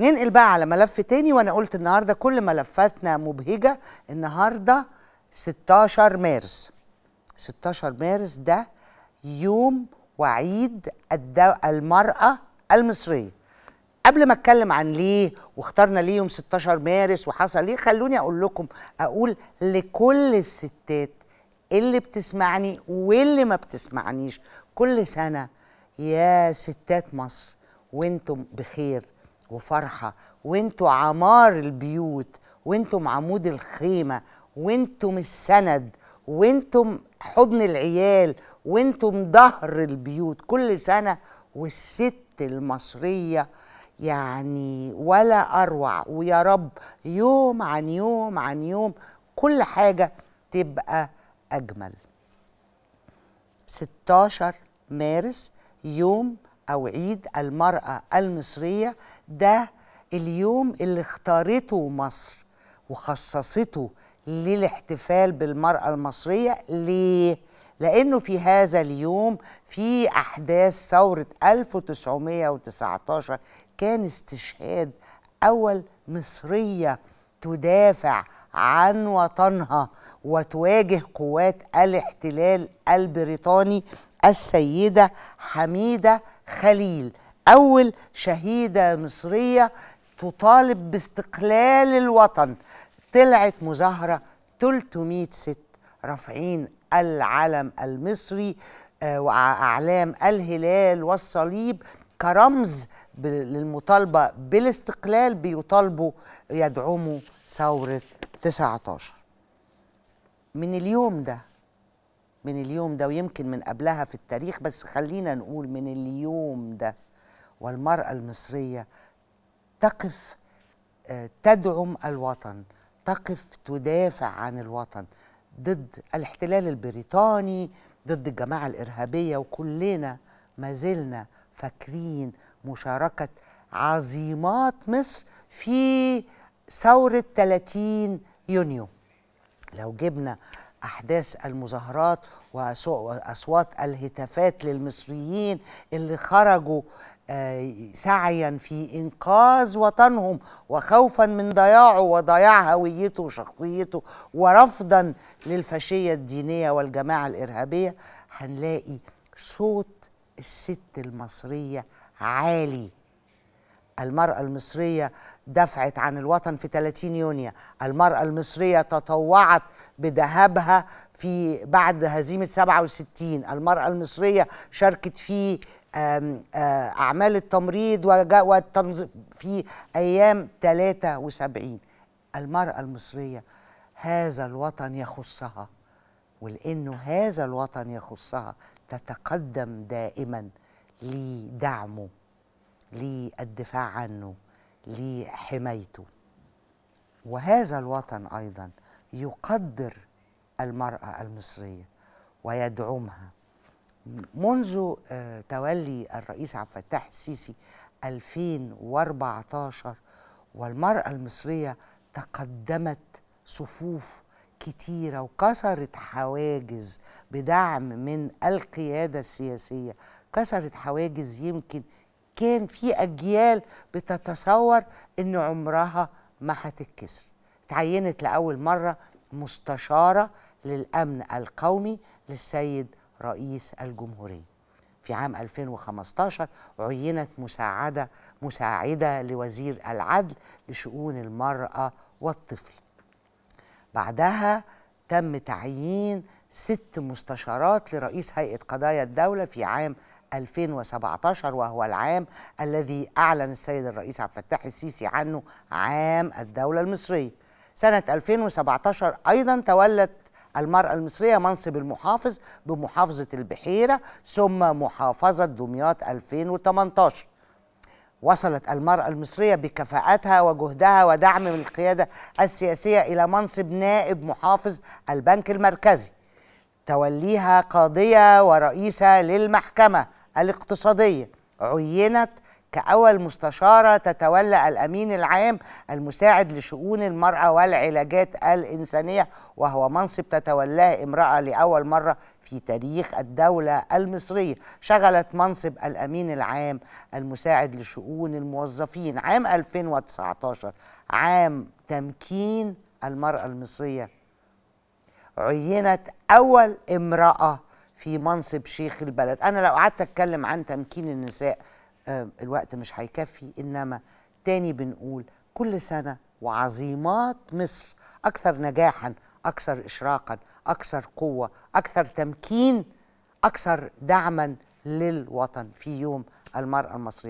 ننقل بقى على ملف تاني وانا قلت النهارده كل ملفاتنا مبهجه النهارده 16 مارس 16 مارس ده يوم وعيد المرأة المصرية قبل ما اتكلم عن ليه واخترنا ليه يوم 16 مارس وحصل ليه خلوني اقول لكم اقول لكل الستات اللي بتسمعني واللي ما بتسمعنيش كل سنة يا ستات مصر وانتم بخير وفرحه وانتوا عمار البيوت وانتم عمود الخيمه وانتم السند وانتم حضن العيال وانتم ظهر البيوت كل سنه والست المصريه يعني ولا اروع ويا رب يوم عن يوم عن يوم كل حاجه تبقى اجمل 16 مارس يوم أو عيد المرأة المصرية ده اليوم اللي اختارته مصر وخصصته للاحتفال بالمرأة المصرية ليه؟ لأنه في هذا اليوم في أحداث ثورة 1919 كان استشهاد أول مصرية تدافع عن وطنها وتواجه قوات الاحتلال البريطاني السيدة حميدة خليل أول شهيدة مصرية تطالب باستقلال الوطن طلعت مظاهرة 300 ست رافعين العلم المصري آه، وأعلام الهلال والصليب كرمز للمطالبة بالاستقلال بيطالبوا يدعموا ثورة 19 من اليوم ده من اليوم ده ويمكن من قبلها في التاريخ بس خلينا نقول من اليوم ده والمرأة المصرية تقف آه، تدعم الوطن تقف تدافع عن الوطن ضد الاحتلال البريطاني ضد الجماعة الإرهابية وكلنا ما زلنا فاكرين مشاركة عظيمات مصر في ثورة 30 يونيو لو جبنا احداث المظاهرات واصوات الهتافات للمصريين اللي خرجوا آه، سعيا في انقاذ وطنهم وخوفا من ضياعه وضياع هويته وشخصيته ورفضا للفاشيه الدينيه والجماعه الارهابيه هنلاقي صوت الست المصريه عالي المرأة المصرية دفعت عن الوطن في 30 يونيو المرأة المصرية تطوعت بذهبها في بعد هزيمة 67 المرأة المصرية شاركت في أعمال التمريض والتنظيم في أيام 73 المرأة المصرية هذا الوطن يخصها ولأنه هذا الوطن يخصها تتقدم دائما لدعمه للدفاع عنه لحمايته وهذا الوطن ايضا يقدر المراه المصريه ويدعمها منذ آه، تولي الرئيس عبد الفتاح السيسي 2014 والمراه المصريه تقدمت صفوف كتيرة وكسرت حواجز بدعم من القيادة السياسية كسرت حواجز يمكن كان في أجيال بتتصور إن عمرها ما هتتكسر تعينت لأول مرة مستشارة للأمن القومي للسيد رئيس الجمهورية في عام 2015 عينت مساعدة مساعدة لوزير العدل لشؤون المرأة والطفل بعدها تم تعيين ست مستشارات لرئيس هيئة قضايا الدولة في عام 2017 وهو العام الذي أعلن السيد الرئيس عبد الفتاح السيسي عنه عام الدولة المصرية سنة 2017 أيضا تولت المرأة المصرية منصب المحافظ بمحافظة البحيرة ثم محافظة دمياط 2018 وصلت المرأة المصرية بكفاءتها وجهدها ودعم من القيادة السياسية إلى منصب نائب محافظ البنك المركزي توليها قاضية ورئيسة للمحكمة الاقتصادية عينت كأول مستشارة تتولى الأمين العام المساعد لشؤون المرأة والعلاجات الإنسانية وهو منصب تتولاه امرأة لأول مرة في تاريخ الدولة المصرية شغلت منصب الأمين العام المساعد لشؤون الموظفين عام 2019 عام تمكين المرأة المصرية عينت أول امرأة في منصب شيخ البلد انا لو قعدت اتكلم عن تمكين النساء آه، الوقت مش هيكفي انما تاني بنقول كل سنه وعظيمات مصر اكثر نجاحا اكثر اشراقا اكثر قوه اكثر تمكين اكثر دعما للوطن في يوم المراه المصريه